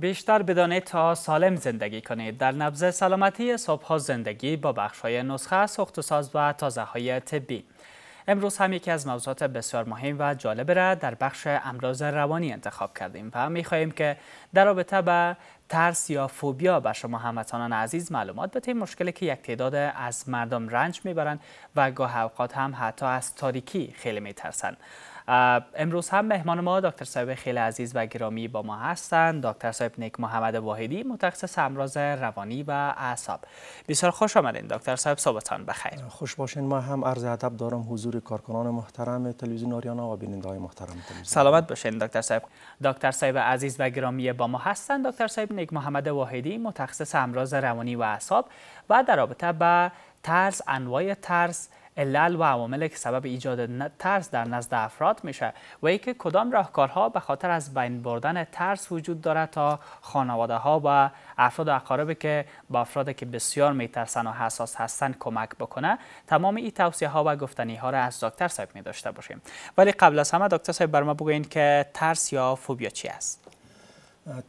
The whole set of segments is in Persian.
بیشتر بدانید تا سالم زندگی کنید در نبض سلامتی صبح زندگی با بخش های نسخه سخت و ساز و تازه های طبی امروز هم یکی از موضوعات بسیار مهم و جالب را در بخش امراض روانی انتخاب کردیم و می خواهیم که در رابطه به ترس یا فوبیا به شما هموطنان عزیز معلومات بدهیم مشکلی که یک تعداد از مردم رنج میبرند و گاه اوقات هم حتی از تاریکی خیلی میترسند امروز هم مهمان ما دکتر صاحب خیلی عزیز و گرامی با ما هستند دکتر صاحب نیک محمد واحدی متخصص امراض روانی و اعصاب بسیار خوش آمدین دکتر صاحب صبحتان بخیر خوش باشین ما هم عرض ادب دارم حضور کارکنان محترم تلویزیون آریانا و بینندگان محترم تلویزیون سلامت باشین دکتر صاحب دکتر صاحب عزیز و گرامی با ما هستند دکتر صاحب نیک محمد واحدی متخصص امراض روانی و اعصاب و در رابطه با ترس انواع ترس علل و عوامل که سبب ایجاد ترس در نزد افراد میشه و که کدام راهکارها به خاطر از بین بردن ترس وجود دارد تا خانواده ها و افراد اقاربی که با افراد که بسیار میترسن و حساس هستن کمک بکنه تمام این توصیه ها و گفتنی ها را از دکتر صاحب می داشته باشیم ولی قبل از همه دکتر صاحب بر ما بگوین که ترس یا فوبیا چی است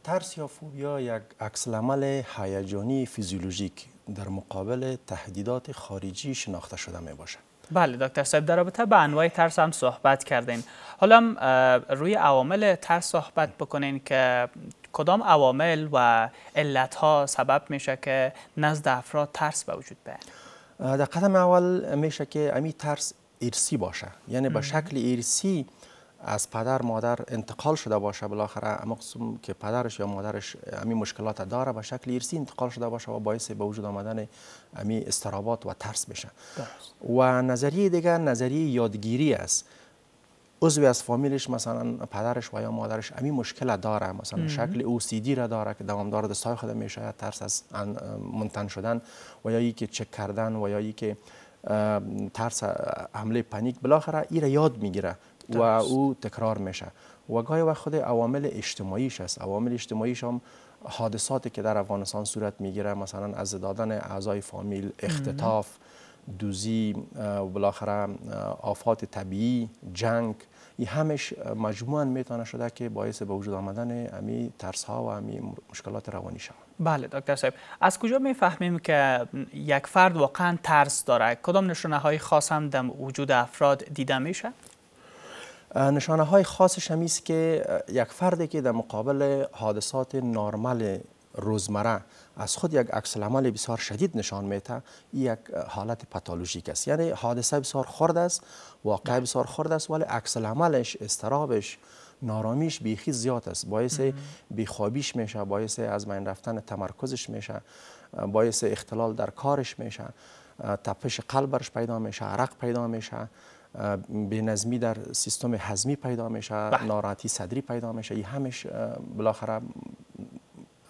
ترس یا فوبیا یک عکس العمل هیجانی فیزیولوژیک در مقابل تهدیدات خارجی شناخته شده می باشه بله دکتر صاحب در رابطه به انواع ترس هم صحبت کردین حالا روی عوامل ترس صحبت بکنین که کدام عوامل و علت ها سبب میشه که نزد افراد ترس به وجود بیاد در قدم اول میشه که امی ترس ارسی باشه یعنی به با شکل ارسی از پدر مادر انتقال شده باشه بالاخره اما قسم که پدرش یا مادرش امی مشکلات داره به شکل ارسی انتقال شده باشه و باعث به وجود آمدن امی استرابات و ترس بشه و نظریه دیگر نظریه یادگیری است عضوی از فامیلش مثلا پدرش و یا مادرش امی مشکل داره مثلا شکل او سیدی را داره که دوامدار دستای خود میشه ترس از منتن شدن و یا ای که چک کردن و یا ای که ترس حمله پنیک بالاخره ای یاد میگیره و او تکرار میشه و گاهی وقت خود عوامل اجتماعیش است عوامل اجتماعیش هم حادثاتی که در افغانستان صورت میگیره مثلا از دادن اعضای فامیل اختطاف دوزی و بالاخره آفات طبیعی جنگ این همش مجموعا میتونه شده که باعث به وجود آمدن امی ترس ها و امی مشکلات روانی شود بله دکتر صاحب از کجا میفهمیم که یک فرد واقعا ترس داره کدام نشانه های خاص هم در وجود افراد دیده میشه نشانه های خاصش هم است که یک فردی که در مقابل حادثات نارمل روزمره از خود یک عکس العمل بسیار شدید نشان میته یک حالت پاتولوژیک است یعنی حادثه بسیار خرد است واقع بله. بسیار خرد است ولی عکس العملش استرابش نارامیش بیخی زیاد است باعث بیخوابیش میشه باعث از من رفتن تمرکزش میشه باعث اختلال در کارش میشه تپش قلبش پیدا میشه عرق پیدا میشه به نظمی در سیستم هضمی پیدا میشه بله. ناراحتی صدری پیدا میشه این همش بالاخره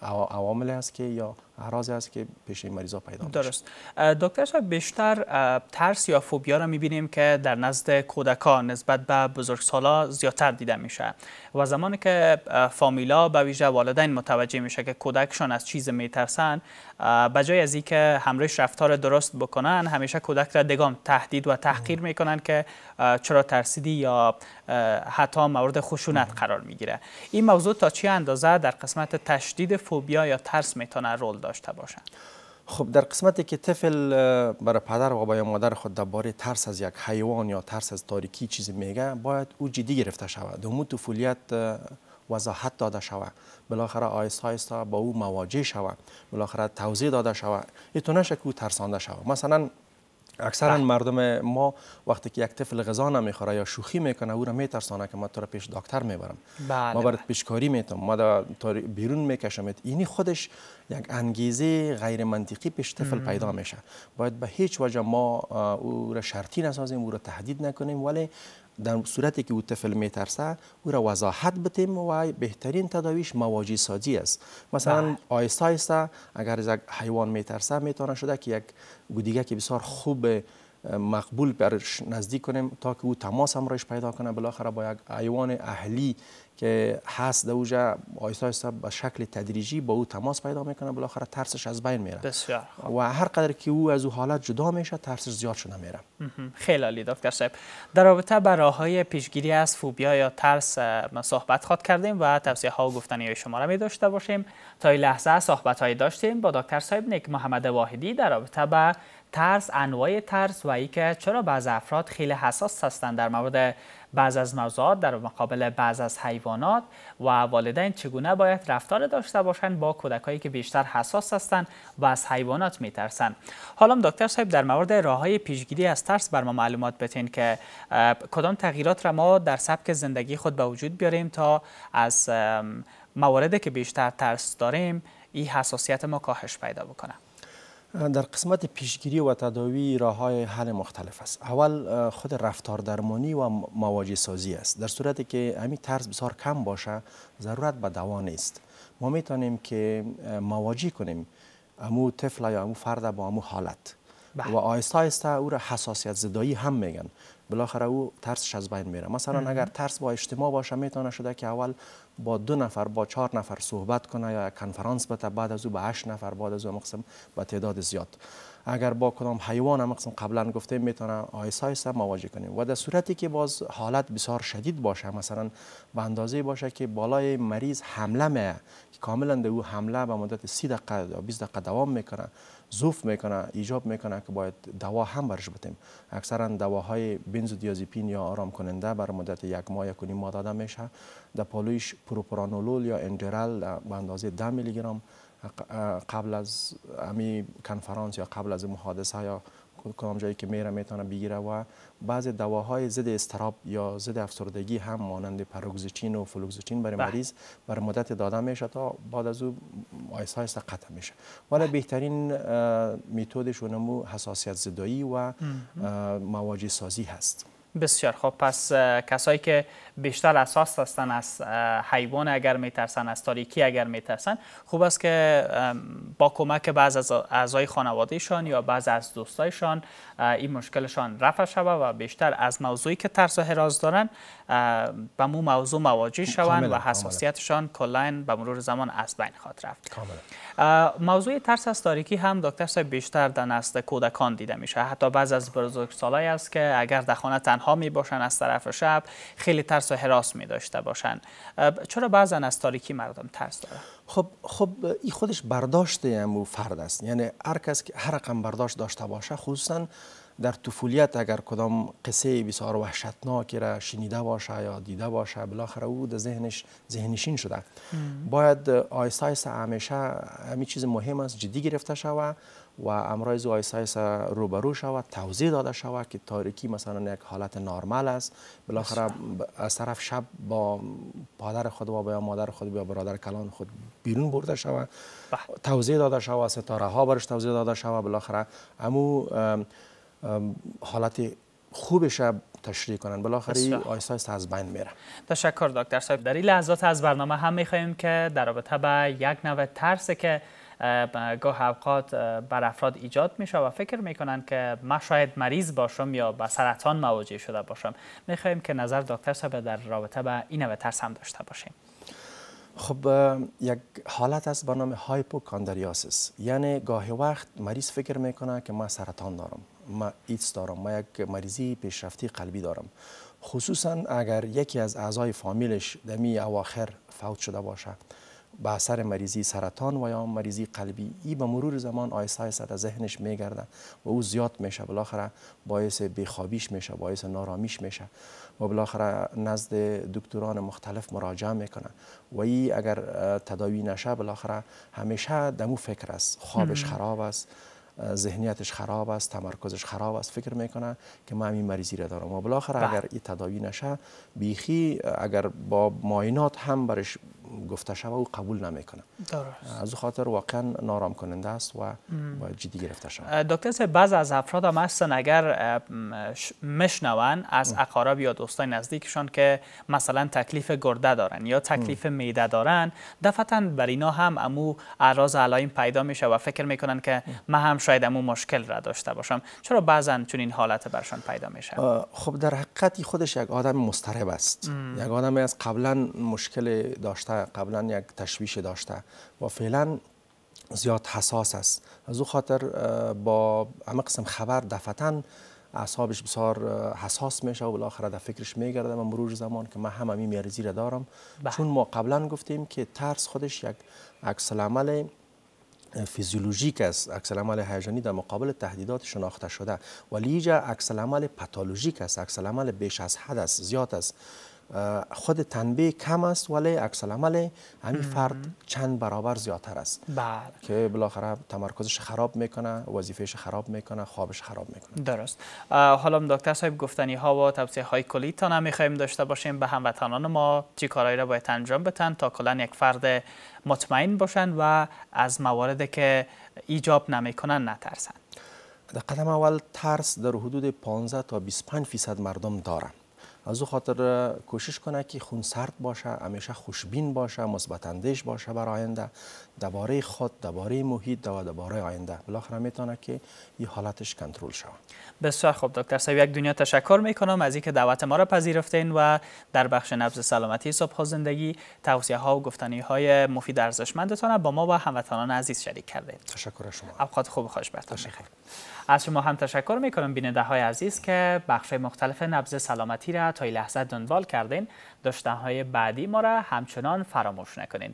عوامل است که یا اعراضی است که پیش این مریضا پیدا میشه درست دکتر صاحب بیشتر ترس یا فوبیا را میبینیم که در نزد کودکان نسبت به بزرگسالا زیادتر دیده میشه و زمانی که فامیلا به ویژه والدین متوجه میشه که کودکشان از چیز میترسن جای از اینکه همراهش رفتار درست بکنن همیشه کودک را دگام تهدید و تحقیر میکنن که چرا ترسیدی یا حتی مورد خشونت قرار میگیره این موضوع تا چه اندازه در قسمت تشدید فوبیا یا ترس میتونه رول داشته خب در قسمتی که طفل برای پدر و با مادر خود درباره ترس از یک حیوان یا ترس از تاریکی چیزی میگه باید او جدی گرفته شود مو طفولیت وضاحت داده شود بالاخره آیستا آیستا با او مواجه شود بالاخره توضیح داده شود ایتونش که او ترسانده شود مثلا اکثرا بله. مردم ما وقتی که یک طفل غذا نمیخوره یا شوخی میکنه او را میترسانه که ما تو را پیش دکتر میبرم بله ما برات بله. پیشکاری میتم ما در بیرون میکشم اینی خودش یک انگیزه غیر منطقی پیش طفل پیدا میشه باید به هیچ وجه ما او را شرطی نسازیم او را تهدید نکنیم ولی در صورتی که او طفل میترسه او را وضاحت بتیم و بهترین تداویش مواجی سازی است مثلا بله. آیسته اگر از یک حیوان میترسه میتونه شده که یک گودیگه که بسیار خوب مقبول برش نزدیک کنیم تا که او تماس هم رایش پیدا کنه بالاخره با یک ایوان اهلی که هست در اوجه آیستا به شکل تدریجی با او تماس پیدا میکنه بالاخره ترسش از بین میره بسیار و هر قدر که او از او حالت جدا میشه ترسش زیاد شده میره خیلی عالی دکتر صاحب در رابطه با راههای پیشگیری از فوبیا یا ترس صحبت خواد کردیم و توصیه ها و گفتنی شما را می داشته باشیم تا این لحظه صحبت های داشتیم با دکتر صاحب نیک محمد واحدی در رابطه به ترس انواع ترس و و چرا بعض افراد خیلی حساس هستند در مورد بعض از موضوعات در مقابل بعض از حیوانات و والدین چگونه باید رفتار داشته باشند با کودکایی که بیشتر حساس هستند و از حیوانات میترسند حالا دکتر صاحب در مورد راه های پیشگیری از ترس بر ما معلومات بتین که کدام تغییرات را ما در سبک زندگی خود به وجود بیاریم تا از مواردی که بیشتر ترس داریم این حساسیت ما کاهش پیدا بکنه در قسمت پیشگیری و تداوی راه های حل مختلف است اول خود رفتار درمانی و مواجه سازی است در صورتی که همین ترس بسیار کم باشه ضرورت به دوا نیست ما میتونیم که مواجه کنیم امو طفل یا امو فرد با امو حالت بله. و آهسته آهسته او را حساسیت زدایی هم میگن بالاخره او ترسش از بین میره مثلا اگر ترس با اجتماع باشه میتونه شده که اول با دو نفر با چهار نفر صحبت کنه یا کنفرانس بده بعد از او به هشت نفر بعد از او مقسم به تعداد زیاد اگر با کدام حیوان هم قبلا گفتیم میتونه آیسا هم مواجه کنیم و در صورتی که باز حالت بسیار شدید باشه مثلا به اندازه باشه که بالای مریض حمله میه که کاملا در او حمله به مدت سی دقیقه یا 20 دقیقه دوام میکنه زوف میکنه ایجاب میکنه که باید دوا هم برش بتیم اکثرا دواهای بنزودیازپین یا آرام کننده بر مدت یک ماه یک ماه داده میشه در پالویش پروپرانولول یا انجرال به اندازه 10 میلی گرم قبل از امی کنفرانس یا قبل از محادثه یا کدام جایی که میره میتونه بگیره و بعض دواهای ضد استراب یا ضد افسردگی هم مانند پروگزیتین و فلوگزیتین برای بله. مریض بر مدت داده میشه تا بعد از او آیس آیسا قطع میشه ولی بله. بهترین اونمو حساسیت زدایی و مواجه سازی هست بسیار خب پس کسایی که بیشتر اساس هستن از حیوان اگر میترسن از تاریکی اگر میترسن خوب است که با کمک بعض از اعضای خانوادهشان یا بعض از دوستایشان این مشکلشان رفع شود و بیشتر از موضوعی که ترس و حراز دارن به مو موضوع مواجه خب، شوند و حساسیتشان کلا به مرور زمان از بین خواهد رفت موضوع ترس از تاریکی هم دکتر صاحب بیشتر در نسل کودکان دیده میشه حتی بعض از بزرگسالایی است که اگر در خانه تنها می باشن از طرف شب خیلی ترس و حراس می داشته باشند چرا بعضا از تاریکی مردم ترس داره؟ خب خب این خودش برداشت امو فرد است یعنی هر کس که هر رقم برداشت داشته باشه خصوصا در طفولیت اگر کدام قصه بسیار وحشتناکی را شنیده باشه یا دیده باشه بالاخره او در ذهنش ذهنشین شده باید آیسایس همیشه همین چیز مهم است جدی گرفته شود و امراض آیسایس روبرو شود توضیح داده شود که تاریکی مثلا یک حالت نرمال است بالاخره از طرف شب با پادر خود و با مادر خود یا برادر کلان خود بیرون برده شود توضیح داده شود ستاره ها برش توضیح داده شود بالاخره امو حالت خوبش تشریح کنن بالاخره آیسا از بین میره تشکر دکتر صاحب در این لحظات از برنامه هم میخواییم که در رابطه به یک نوع ترس که گاه اوقات بر افراد ایجاد میشه و فکر میکنن که من شاید مریض باشم یا به سرطان مواجه شده باشم میخواییم که نظر دکتر صاحب در رابطه به این نوع ترس هم داشته باشیم خب یک حالت است به نام هایپوکاندریاسیس یعنی گاه وقت مریض فکر میکنه که ما سرطان دارم ما ایتس دارم ما یک مریضی پیشرفتی قلبی دارم خصوصا اگر یکی از اعضای فامیلش دمی اواخر فوت شده باشه به اثر مریضی سرطان و یا مریضی قلبی ای به مرور زمان آیسته آیسته از ذهنش میگرده و او زیاد میشه بالاخره باعث بیخوابیش میشه باعث نارامیش میشه و بالاخره نزد دکتران مختلف مراجعه میکنه و ای اگر تداوی نشه بالاخره همیشه دمو فکر است خوابش خراب است ذهنیتش خراب است تمرکزش خراب است فکر میکنه که من این مریضی را دارم و بالاخره بله. اگر این تداوی نشه بیخی اگر با ماینات هم برش گفته شوه و قبول نمیکنه درست. از خاطر واقعا نارام کننده است و باید جدی گرفته شوه دکتر سه بعض از افراد هم هستن اگر مشنوان از اقارب یا دوستای نزدیکشان که مثلا تکلیف گرده دارن یا تکلیف میده دارن دفعتا بر اینا هم امو اعراض علائم پیدا میشه و فکر میکنن که من هم شاید امو مشکل را داشته باشم چرا بعضا چون این حالت برشان پیدا میشه خب در حقیقت خودش یک آدم مضطرب است یک آدم از قبلا مشکل داشته قبلا یک تشویش داشته و فعلا زیاد حساس است از او خاطر با همه قسم خبر دفتن اعصابش بسیار حساس میشه و بالاخره در فکرش میگرده من مرور زمان که من هم همین میارزی را دارم بله. چون ما قبلا گفتیم که ترس خودش یک عکس عمل فیزیولوژیک است عکس عمل هیجانی در مقابل تهدیدات شناخته شده ولی اینجا عکس عمل پاتولوژیک است عکس عمل بیش از حد است زیاد است خود تنبیه کم است ولی عکس العمل همین فرد چند برابر زیادتر است بله. که بالاخره تمرکزش خراب میکنه وظیفهش خراب میکنه خوابش خراب میکنه درست حالا دکتر صاحب گفتنی ها و توصیه های کلی تا نمیخوایم داشته باشیم به هموطنان ما چی کارهایی را باید انجام بتن تا کلا یک فرد مطمئن باشن و از موارد که ایجاب نمیکنن نترسن در قدم اول ترس در حدود 15 تا 25 فیصد مردم دارن از او خاطر کوشش کنه که خون سرد باشه همیشه خوشبین باشه مثبت اندیش باشه برای آینده درباره خود درباره محیط و درباره آینده بالاخره میتونه که این حالتش کنترل شود بسیار خوب دکتر سوی یک دنیا تشکر میکنم از اینکه دعوت ما را پذیرفتین و در بخش نبض سلامتی صبح زندگی توصیه ها و گفتنی های مفید ارزشمندتان با ما و هموطنان عزیز شریک کردید تشکر شما اوقات خوب خوش براتون از شما هم تشکر میکنم بیننده های عزیز که بخش مختلف نبض سلامتی را تا لحظه دنبال کردین داشتن های بعدی ما را همچنان فراموش نکنین